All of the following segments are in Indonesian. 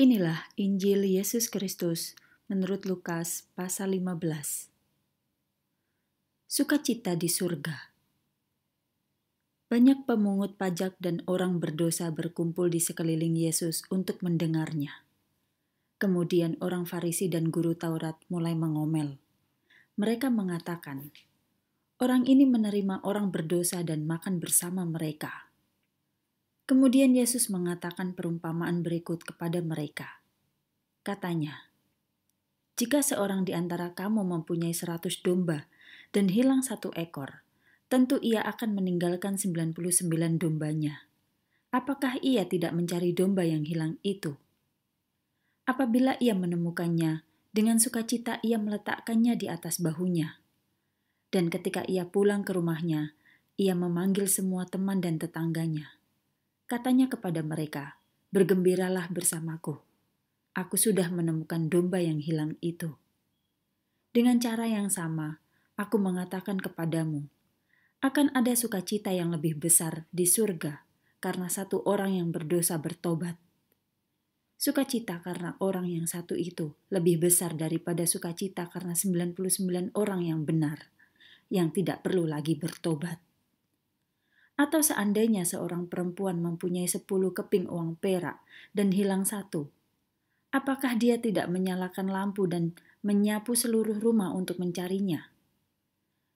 Inilah Injil Yesus Kristus menurut Lukas pasal 15. Sukacita di surga. Banyak pemungut pajak dan orang berdosa berkumpul di sekeliling Yesus untuk mendengarnya. Kemudian orang Farisi dan guru Taurat mulai mengomel. Mereka mengatakan, "Orang ini menerima orang berdosa dan makan bersama mereka." Kemudian Yesus mengatakan perumpamaan berikut kepada mereka. Katanya, jika seorang di antara kamu mempunyai seratus domba dan hilang satu ekor, tentu ia akan meninggalkan sembilan puluh sembilan dombanya. Apakah ia tidak mencari domba yang hilang itu? Apabila ia menemukannya, dengan sukacita ia meletakkannya di atas bahunya. Dan ketika ia pulang ke rumahnya, ia memanggil semua teman dan tetangganya Katanya kepada mereka, "Bergembiralah bersamaku. Aku sudah menemukan domba yang hilang itu." Dengan cara yang sama, aku mengatakan kepadamu, akan ada sukacita yang lebih besar di surga karena satu orang yang berdosa bertobat. Sukacita karena orang yang satu itu lebih besar daripada sukacita karena 99 orang yang benar yang tidak perlu lagi bertobat. Atau seandainya seorang perempuan mempunyai sepuluh keping uang perak dan hilang satu, apakah dia tidak menyalakan lampu dan menyapu seluruh rumah untuk mencarinya?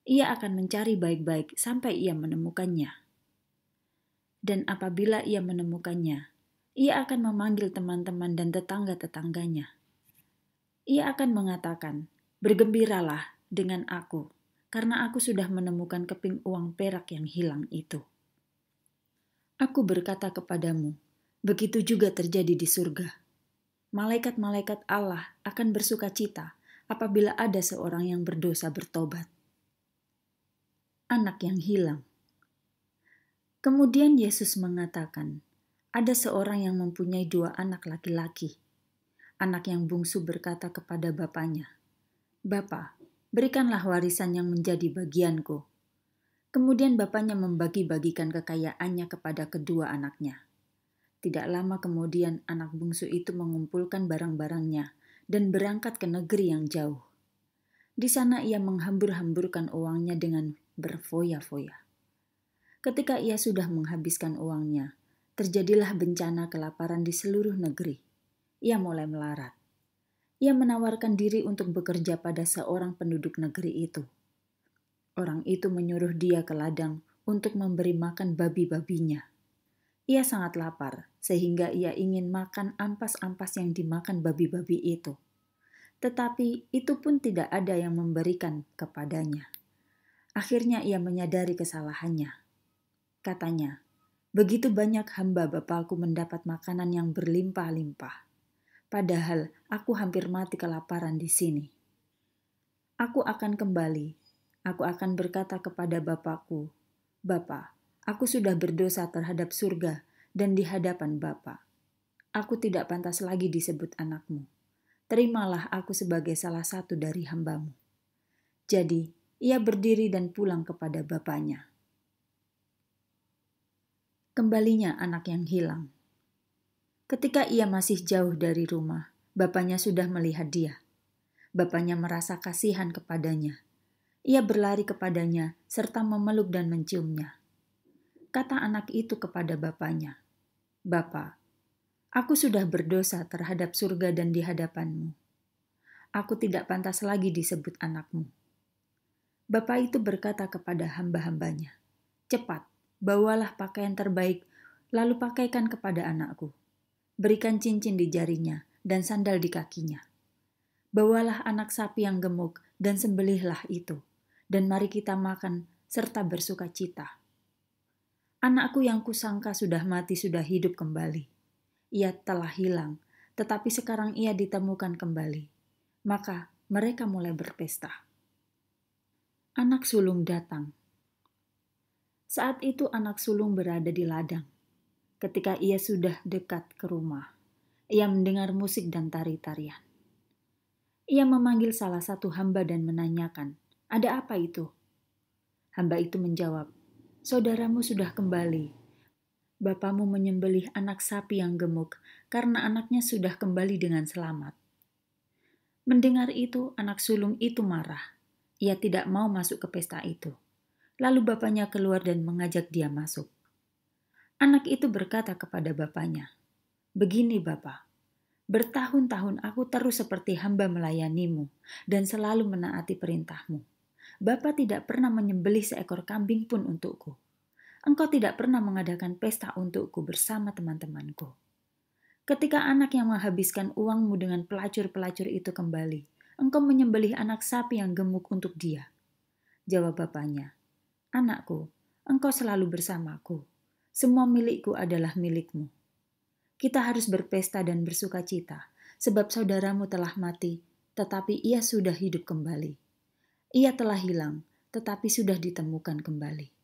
Ia akan mencari baik-baik sampai ia menemukannya. Dan apabila ia menemukannya, ia akan memanggil teman-teman dan tetangga-tetangganya. Ia akan mengatakan, "Bergembiralah dengan aku, karena aku sudah menemukan keping uang perak yang hilang itu." Aku berkata kepadamu, begitu juga terjadi di surga. Malaikat-malaikat Allah akan bersuka cita apabila ada seorang yang berdosa bertobat. Anak yang hilang. Kemudian Yesus mengatakan, ada seorang yang mempunyai dua anak laki-laki. Anak yang bungsu berkata kepada bapaknya, "Bapa, berikanlah warisan yang menjadi bagianku." Kemudian bapaknya membagi-bagikan kekayaannya kepada kedua anaknya. Tidak lama kemudian anak bungsu itu mengumpulkan barang-barangnya dan berangkat ke negeri yang jauh. Di sana ia menghambur-hamburkan uangnya dengan berfoya-foya. Ketika ia sudah menghabiskan uangnya, terjadilah bencana kelaparan di seluruh negeri. Ia mulai melarat. Ia menawarkan diri untuk bekerja pada seorang penduduk negeri itu Orang itu menyuruh dia ke ladang untuk memberi makan babi-babinya. Ia sangat lapar, sehingga ia ingin makan ampas-ampas yang dimakan babi-babi itu. Tetapi itu pun tidak ada yang memberikan kepadanya. Akhirnya ia menyadari kesalahannya. Katanya, begitu banyak hamba Bapakku mendapat makanan yang berlimpah-limpah. Padahal aku hampir mati kelaparan di sini. Aku akan kembali aku akan berkata kepada Bapakku, Bapa, aku sudah berdosa terhadap surga dan di hadapan Bapa. Aku tidak pantas lagi disebut anakmu. Terimalah aku sebagai salah satu dari hambamu. Jadi, ia berdiri dan pulang kepada bapaknya. Kembalinya anak yang hilang. Ketika ia masih jauh dari rumah, bapaknya sudah melihat dia. Bapaknya merasa kasihan kepadanya ia berlari kepadanya serta memeluk dan menciumnya. Kata anak itu kepada bapaknya, "Bapa, aku sudah berdosa terhadap surga dan di hadapanmu. Aku tidak pantas lagi disebut anakmu." Bapak itu berkata kepada hamba-hambanya, "Cepat, bawalah pakaian terbaik, lalu pakaikan kepada anakku. Berikan cincin di jarinya dan sandal di kakinya. Bawalah anak sapi yang gemuk dan sembelihlah itu." dan mari kita makan serta bersuka cita. Anakku yang kusangka sudah mati sudah hidup kembali. Ia telah hilang, tetapi sekarang ia ditemukan kembali. Maka mereka mulai berpesta. Anak sulung datang. Saat itu anak sulung berada di ladang. Ketika ia sudah dekat ke rumah, ia mendengar musik dan tari-tarian. Ia memanggil salah satu hamba dan menanyakan, ada apa itu? Hamba itu menjawab, Saudaramu sudah kembali. Bapamu menyembelih anak sapi yang gemuk karena anaknya sudah kembali dengan selamat. Mendengar itu, anak sulung itu marah. Ia tidak mau masuk ke pesta itu. Lalu bapaknya keluar dan mengajak dia masuk. Anak itu berkata kepada bapaknya, "Begini, Bapak, bertahun-tahun aku terus seperti hamba melayanimu dan selalu menaati perintahmu. Bapa tidak pernah menyembelih seekor kambing pun untukku. Engkau tidak pernah mengadakan pesta untukku bersama teman-temanku. Ketika anak yang menghabiskan uangmu dengan pelacur-pelacur itu kembali, engkau menyembelih anak sapi yang gemuk untuk dia. Jawab bapaknya, Anakku, engkau selalu bersamaku. Semua milikku adalah milikmu. Kita harus berpesta dan bersuka cita, sebab saudaramu telah mati, tetapi ia sudah hidup kembali ia telah hilang, tetapi sudah ditemukan kembali.